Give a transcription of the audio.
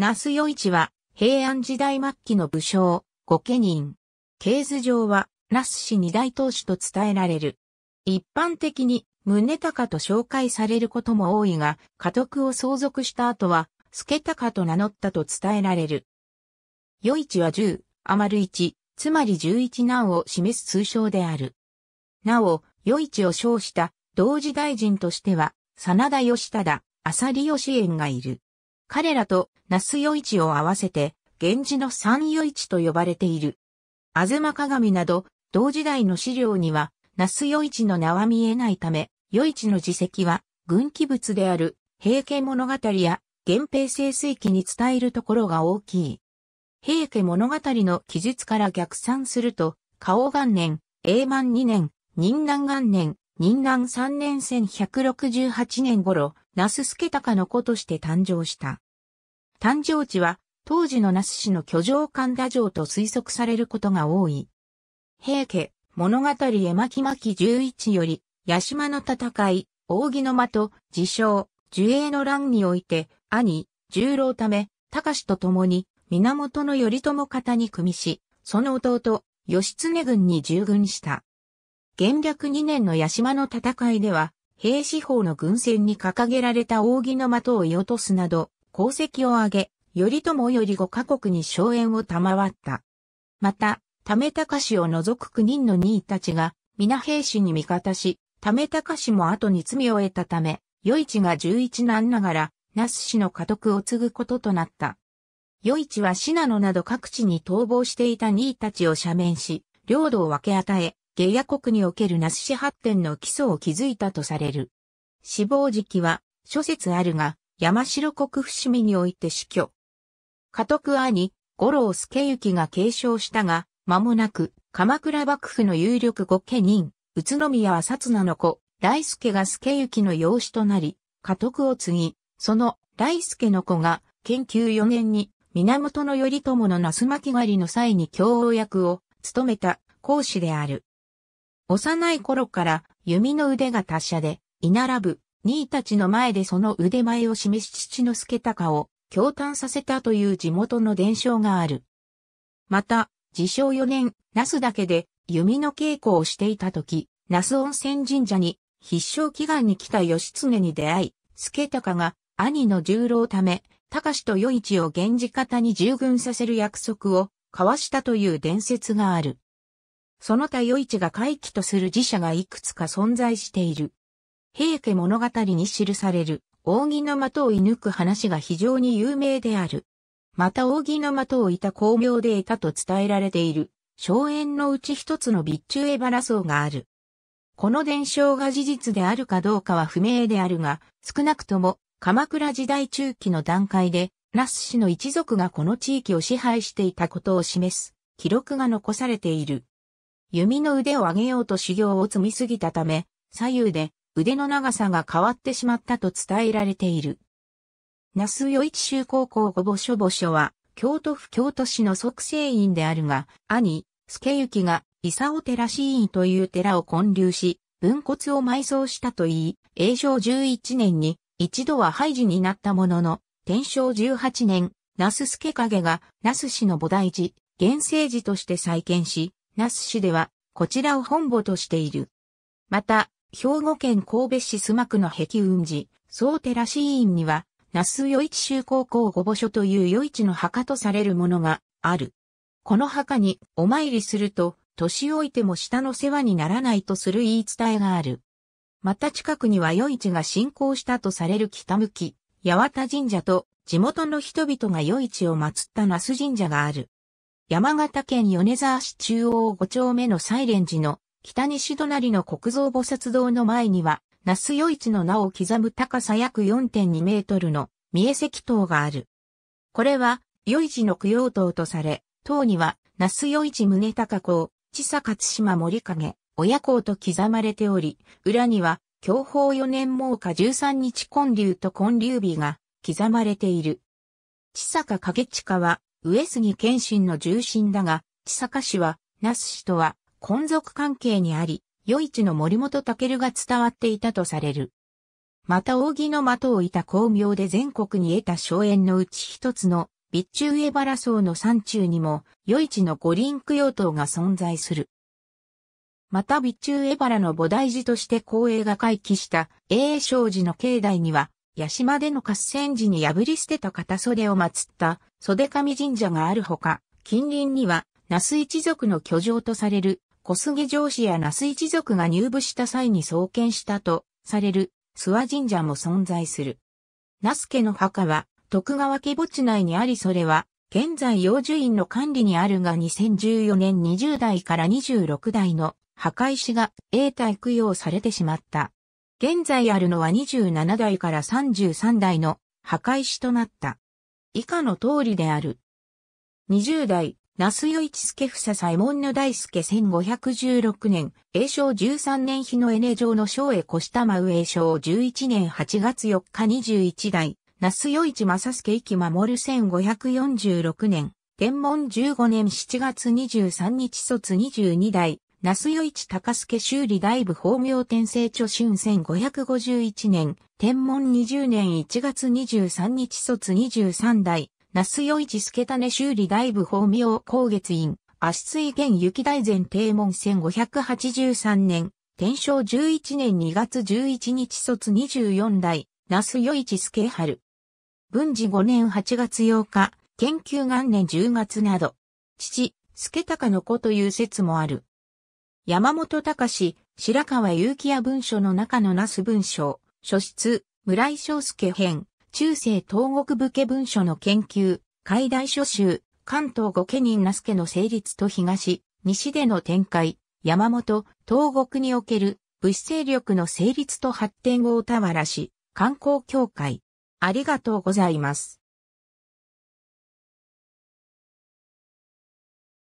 那須与一は、平安時代末期の武将、御家人。経図上は、那須氏二大当主と伝えられる。一般的に、宗高と紹介されることも多いが、家督を相続した後は、助高と名乗ったと伝えられる。与一は十、余一、つまり十一難を示す通称である。なお、与一を称した、同時大臣としては、真田義忠、浅利義縁がいる。彼らと那須与一を合わせて、源氏の三与一と呼ばれている。吾妻鏡など、同時代の資料には、那須与一の名は見えないため、与一の自責は、軍記物である、平家物語や、源平清水記に伝えるところが大きい。平家物語の記述から逆算すると、花王元年、永満2年、仁南元年、仁南3年1168年頃、那須助隆の子として誕生した。誕生地は、当時の那須市の居城神田城と推測されることが多い。平家、物語絵巻巻十一より、八島の戦い、扇の間と、自称、樹栄の乱において、兄、十郎ため、隆と共に、源頼朝方に組みし、その弟、義経軍に従軍した。元略二年の八島の戦いでは、兵士法の軍船に掲げられた扇の的を射落とすなど、功績を挙げ、頼朝より5カ国に荘園を賜った。また、為高氏を除く9人の兄たちが、皆兵士に味方し、為高氏も後に罪を得たため、余市が十一男ながら、那須氏の家督を継ぐこととなった。余市は信濃など各地に逃亡していた兄たちを赦免し、領土を分け与え、ゲイ国におけるナス氏発展の基礎を築いたとされる。死亡時期は諸説あるが、山城国伏見において死去。家督兄、五郎助行が継承したが、間もなく、鎌倉幕府の有力御家人、宇都宮は薩那の子、大助が助行の養子となり、家督を継ぎ、その大助の子が、研究4年に、源頼朝のナス巻狩りの際に共応役を務めた講師である。幼い頃から弓の腕が達者で、居並ぶ、兄たちの前でその腕前を示し父の助隆を驚嘆させたという地元の伝承がある。また、自称4年、那須岳で弓の稽古をしていた時、那須温泉神社に必勝祈願に来た義経に出会い、助隆が兄の十郎ため、隆と与一を源氏方に従軍させる約束を交わしたという伝説がある。その他余市が回帰とする寺社がいくつか存在している。平家物語に記される、扇の的を射抜く話が非常に有名である。また扇の的を射た巧妙で得たと伝えられている、荘園のうち一つの備中バラ荘がある。この伝承が事実であるかどうかは不明であるが、少なくとも鎌倉時代中期の段階で、那須氏の一族がこの地域を支配していたことを示す記録が残されている。弓の腕を上げようと修行を積みすぎたため、左右で腕の長さが変わってしまったと伝えられている。那須与一州高校御母書母書は、京都府京都市の即成院であるが、兄、助行が、伊佐尾寺市院という寺を建立し、文骨を埋葬したといい、永正11年に一度は廃寺になったものの、天正18年、那須助影が那須市の菩提寺、原生寺として再建し、那須市では、こちらを本母としている。また、兵庫県神戸市須磨区の壁雲寺、総寺寺院には、那須与一修高校御墓所という与市の墓とされるものがある。この墓にお参りすると、年老いても下の世話にならないとする言い伝えがある。また近くには与市が信仰したとされる北向き、八幡神社と地元の人々が与市を祀った那須神社がある。山形県米沢市中央5丁目のサイレン寺の北西隣の国蔵菩薩堂の前には、那須与市の名を刻む高さ約4.2メートルの三重石塔がある。これは、与市の供養塔とされ、塔には、那須与市宗高公、千佐勝島森影、親公と刻まれており、裏には、享保四年猛火十三日建立と建立日が刻まれている。千坂地近は、上杉謙信の重臣だが、千坂氏は、那須氏とは、婚族関係にあり、余市の森本武が伝わっていたとされる。また扇の的をいた巧妙で全国に得た荘園のうち一つの、備中江原荘の山中にも、余市の五輪供養塔が存在する。また備中江原の菩提寺として光栄が回帰した永栄商寺の境内には、八島での合戦時に破り捨てた片袖を祀った袖上神社があるほか、近隣には、那須一族の居城とされる、小杉城市や那須一族が入部した際に創建したとされる、諏訪神社も存在する。那須家の墓は、徳川家墓地内にありそれは、現在幼樹院の管理にあるが2014年20代から26代の墓石が永代供養されてしまった。現在あるのは27代から33代の墓石となった。以下の通りである。20代、那須与一助房左衛門の大助1516年、栄正13年日のエネ城の正へ越したまう栄正11年8月4日21代、那須与一正助生き守る1546年、天文15年7月23日卒22代、那須与一高助修理大部法名天聖著春1551年、天文20年1月23日卒23代、那須与一助種修理大部法名高月院、足水現雪大前天門1583年、天正11年2月11日卒24代、那須与一助春。文治5年8月8日、研究元年10月など、父、助高の子という説もある。山本隆、白川祐希や文書の中のナス文書、書室、村井章介編、中世東国武家文書の研究、海大書集、関東御家人那須家の成立と東、西での展開、山本、東国における物資勢力の成立と発展をわらし、観光協会。ありがとうございます。